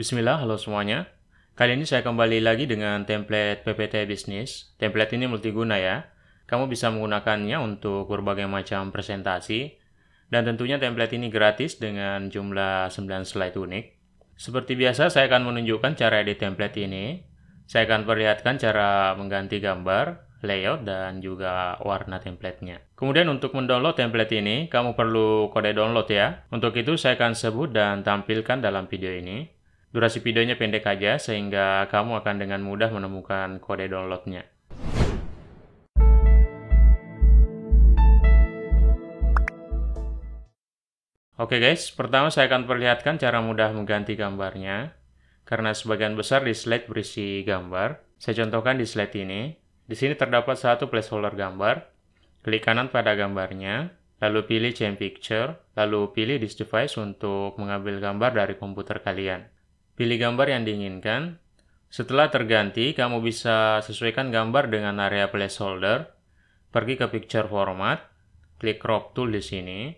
Bismillah, halo semuanya. Kali ini saya kembali lagi dengan template PPT bisnis. Template ini multiguna ya. Kamu bisa menggunakannya untuk berbagai macam presentasi. Dan tentunya template ini gratis dengan jumlah 9 slide unik. Seperti biasa, saya akan menunjukkan cara edit template ini. Saya akan perlihatkan cara mengganti gambar, layout, dan juga warna templatenya. Kemudian untuk mendownload template ini, kamu perlu kode download ya. Untuk itu, saya akan sebut dan tampilkan dalam video ini. Durasi videonya pendek aja sehingga kamu akan dengan mudah menemukan kode downloadnya. Oke guys, pertama saya akan perlihatkan cara mudah mengganti gambarnya. Karena sebagian besar di slide berisi gambar, saya contohkan di slide ini. Di sini terdapat satu placeholder gambar. Klik kanan pada gambarnya, lalu pilih change picture, lalu pilih this device untuk mengambil gambar dari komputer kalian. Pilih gambar yang diinginkan. Setelah terganti, kamu bisa sesuaikan gambar dengan area placeholder. Pergi ke picture format, klik crop tool di sini,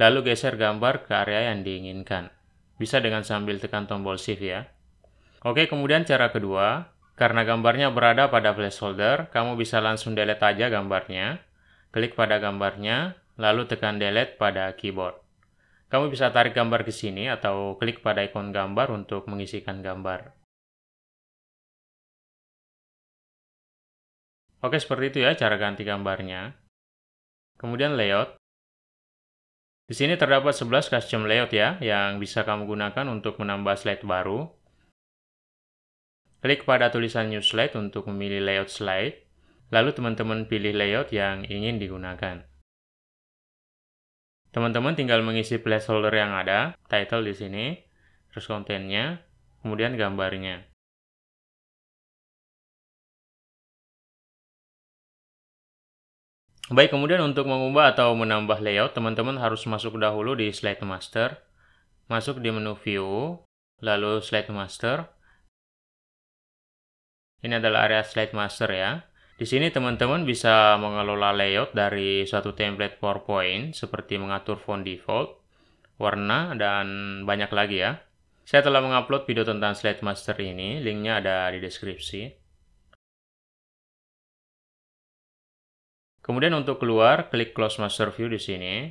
lalu geser gambar ke area yang diinginkan. Bisa dengan sambil tekan tombol shift ya. Oke, kemudian cara kedua, karena gambarnya berada pada placeholder, kamu bisa langsung delete aja gambarnya. Klik pada gambarnya, lalu tekan delete pada keyboard. Kamu bisa tarik gambar ke sini atau klik pada ikon gambar untuk mengisikan gambar. Oke, seperti itu ya cara ganti gambarnya. Kemudian layout. Di sini terdapat 11 custom layout ya, yang bisa kamu gunakan untuk menambah slide baru. Klik pada tulisan new slide untuk memilih layout slide. Lalu teman-teman pilih layout yang ingin digunakan. Teman-teman tinggal mengisi placeholder yang ada, title di sini, terus kontennya, kemudian gambarnya. Baik, kemudian untuk mengubah atau menambah layout, teman-teman harus masuk dahulu di Slide Master. Masuk di menu View, lalu Slide Master. Ini adalah area Slide Master ya. Di sini teman-teman bisa mengelola layout dari suatu template PowerPoint seperti mengatur font default, warna, dan banyak lagi ya. Saya telah mengupload video tentang Slide Master ini, linknya ada di deskripsi. Kemudian untuk keluar, klik Close Master View di sini.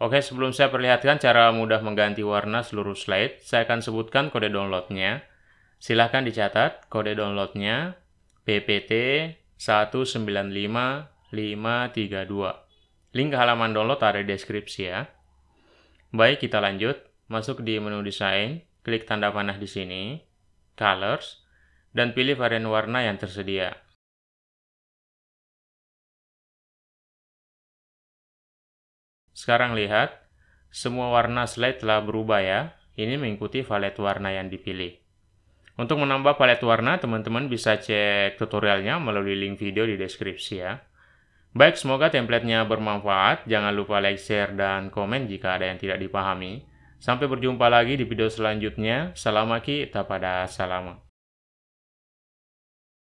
Oke, sebelum saya perlihatkan cara mudah mengganti warna seluruh slide, saya akan sebutkan kode downloadnya. Silahkan dicatat kode downloadnya PPT 195532. Link ke halaman download ada di deskripsi ya. Baik, kita lanjut. Masuk di menu desain, klik tanda panah di sini, colors, dan pilih varian warna yang tersedia. Sekarang lihat, semua warna slide telah berubah ya. Ini mengikuti valet warna yang dipilih. Untuk menambah palet warna, teman-teman bisa cek tutorialnya melalui link video di deskripsi ya. Baik, semoga templatenya bermanfaat. Jangan lupa like, share, dan komen jika ada yang tidak dipahami. Sampai berjumpa lagi di video selanjutnya. Salam Salamaki, pada salama.